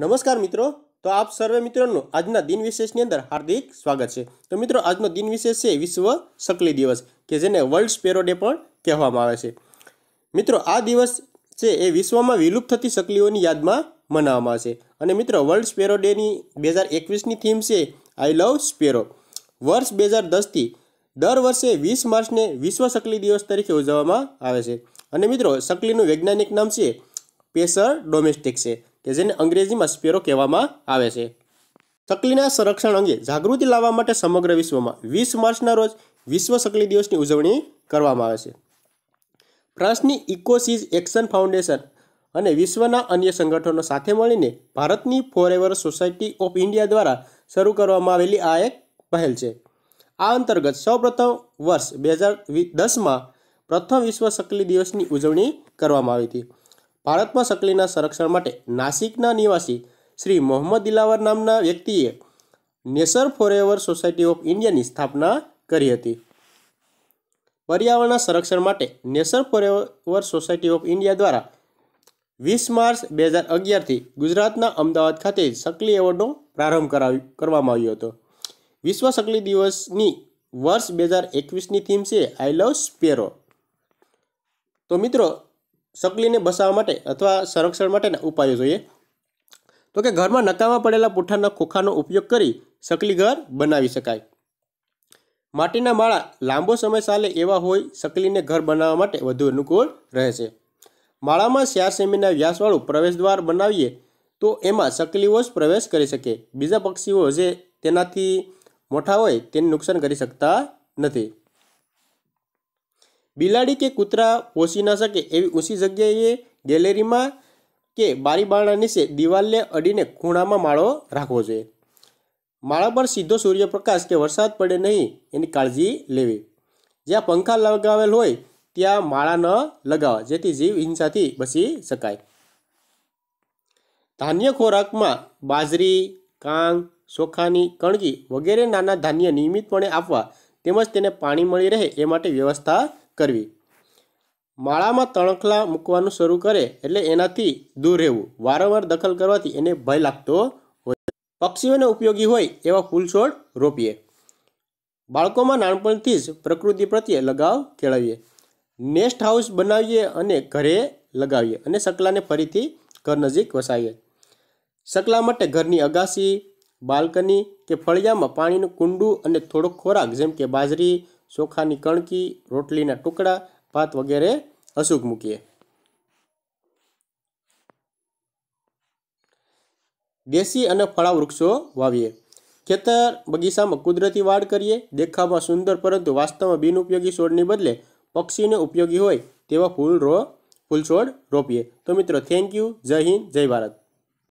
નમસ્કાર મિત્રો તો આપ સર્વે મિત્રોનું આજના દિન વિશેષની અંદર હાર્દિક સ્વાગત છે તો મિત્રો આજનો દિન વિશેષ છે વિશ્વ સકલી દિવસ કે જેને વર્લ્ડ સ્પેરો ડે પણ કહેવામાં આવે છે મિત્રો આ દિવસ છે એ વિશ્વમાં વિલુપ્ત થતી સકલીઓની યાદમાં મનાવવામાં આવે છે અને મિત્રો વર્લ્ડ સ્પેરો ડેની બે હજાર એકવીસની થીમ છે આઈ લવ સ્પેરો વર્ષ બે હજાર દસથી દર વર્ષે વીસ માર્ચને વિશ્વ સકલી દિવસ તરીકે ઉજવવામાં આવે છે અને મિત્રો સકલીનું વૈજ્ઞાનિક નામ છે પેસર ડોમેસ્ટિક છે કે જેને અંગ્રેજીમાં સ્પેરો કહેવામાં આવે છે સકલીના સંરક્ષણ અંગે જાગૃતિ લાવવા માટે સમગ્ર વિશ્વમાં વીસ માર્ચના રોજ વિશ્વ સકલી દિવસની ઉજવણી કરવામાં આવે છે ફ્રાન્સની ઇકોસીઝ એક્શન ફાઉન્ડેશન અને વિશ્વના અન્ય સંગઠનો સાથે મળીને ભારતની ફોરેવર સોસાયટી ઓફ ઇન્ડિયા દ્વારા શરૂ કરવામાં આવેલી આ એક પહેલ છે આ અંતર્ગત સૌપ્રથમ વર્ષ બે હજાર દસમાં પ્રથમ વિશ્વ સકલી દિવસની ઉજવણી કરવામાં આવી હતી ભારતમાં સકલીના સંરક્ષણ માટે નાસિકના નિવાસી શ્રી મોહમ્મદ દિલાવર નામના વ્યક્તિએ નેસર ફોરએવર સોસાયટી ઓફ ઇન્ડિયાની સ્થાપના કરી હતી પર્યાવરણના સંરક્ષણ માટે Nature Forever Society of India દ્વારા વીસ માર્ચ બે હજાર અગિયારથી ગુજરાતના અમદાવાદ ખાતે સકલી એવોર્ડનો પ્રારંભ કરાવ્યો કરવામાં આવ્યો હતો વિશ્વ સકલી દિવસની વર્ષ બે હજાર એકવીસની થીમ છે આઈ લવ સ્પેરો તો મિત્રો સકલીને બસાવવા માટે અથવા સંરક્ષણ માટેના ઉપાયો જોઈએ તો કે ઘરમાં નકામા પડેલા પૂઠાના ખોખાનો ઉપયોગ કરી સકલી ઘર બનાવી શકાય માટીના માળા લાંબો સમય ચાલે એવા હોય સકલીને ઘર બનાવવા માટે વધુ અનુકૂળ રહે છે માળામાં ચાર સેમીના વ્યાસવાળું પ્રવેશદ્વાર બનાવીએ તો એમાં સકલીઓ જ પ્રવેશ કરી શકે બીજા પક્ષીઓ જે તેનાથી મોટા હોય તેને નુકસાન કરી શકતા નથી બિલાડી કે કૂતરા પોષી ન શકે એવી ઊંચી જગ્યાએ ગેલેરીમાં કે બારીબારણા નીચે દિવાલને અડીને ખૂણામાં માળો રાખવો જોઈએ માળા પર સીધો સૂર્યપ્રકાશ કે વરસાદ પડે નહીં એની કાળજી લેવી જ્યાં પંખા લગાવેલ હોય ત્યાં માળા ન લગાવવા જેથી જીવ હિંસાથી બચી શકાય ધાન્ય ખોરાકમાં બાજરી કાંગ ચોખાની કણકી વગેરે નાના ધાન્ય નિયમિતપણે આપવા તેમજ તેને પાણી મળી રહે એ માટે વ્યવસ્થા કરવી માળામાં તણખલા મૂકવાનું શરૂ કરે એટલે એનાથી દૂર રહેવું વારંવાર દખલ કરવાથી એને ભય લાગતો હોય પક્ષીઓને ઉપયોગી હોય એવા ફૂલ છોડ રોપીએ બાળકોમાં નાનપણથી જ પ્રકૃતિ પ્રત્યે લગાવ કેળવીએ નેસ્ટ હાઉસ બનાવીએ અને ઘરે લગાવીએ અને સકલાને ફરીથી ઘર નજીક વસાવીએ સકલા માટે ઘરની અગાસી બાલ્કની કે ફળિયામાં પાણીનું કુંડું અને થોડો ખોરાક જેમ કે બાજરી ચોખાની કણકી રોટલીના ટુકડા ભાત વગેરે અશુભ મૂકીએ દેશી અને ફળા વૃક્ષો વાવીએ ખેતર બગીચામાં કુદરતી વાડ કરીએ દેખાવમાં સુંદર પરંતુ વાસ્તવમાં બિનઉપયોગી છોડની બદલે પક્ષીને ઉપયોગી હોય તેવા ફૂલ રો ફૂલછોડ રોપીએ તો મિત્રો થેન્ક યુ જય હિન્દ જય ભારત